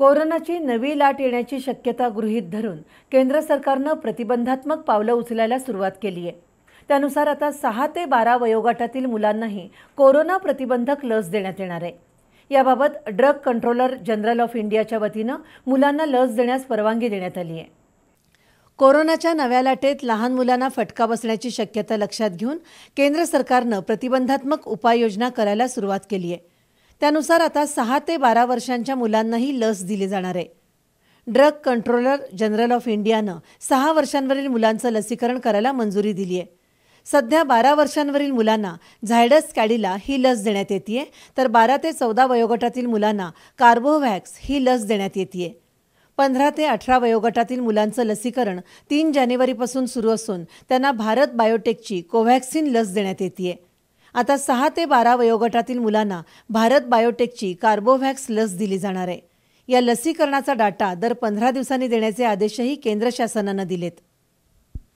कोरोनाची नवी लाट येण्याची शक्यता गृहीत धरून केंद्र सरकारनं प्रतिबंधात्मक पावलं उचलायला सुरुवात केली आहे त्यानुसार आता सहा ते बारा वयोगटातील मुलांनाही कोरोना प्रतिबंधक लस देण्यात येणार आहे याबाबत ड्रग कंट्रोलर जनरल ऑफ इंडियाच्या वतीनं मुलांना लस देण्यास परवानगी देण्यात आली आहे कोरोनाच्या नव्या लाटेत लहान मुलांना फटका बसण्याची शक्यता लक्षात घेऊन केंद्र सरकारनं प्रतिबंधात्मक उपाययोजना करायला सुरुवात केली आहे त्यानुसार आता सहा ते बारा वर्षांच्या मुलांनाही लस दिली जाणार आहे ड्रग कंट्रोलर जनरल ऑफ इंडियानं सहा वर्षांवरील मुलांचं लसीकरण करायला मंजुरी दिली आहे सध्या बारा वर्षांवरील मुलांना झायडस कॅडिला ही लस देण्यात येते तर बारा ते चौदा वयोगटातील मुलांना कार्बोव्हॅक्स ही लस देण्यात येते पंधरा ते अठरा वयोगटातील मुलांचं लसीकरण तीन जानेवारीपासून सुरू असून त्यांना भारत बायोटेकची कोव्हॅक्सिन लस देण्यात येते आता सहा ते बारा वयोगटातील मुलांना भारत बायोटेकची कार्बोव्हॅक्स लस दिली जाणार आहे या लसीकरणाचा डाटा दर पंधरा दिवसांनी देण्याचे आदेशही केंद्र शासनानं दिलेत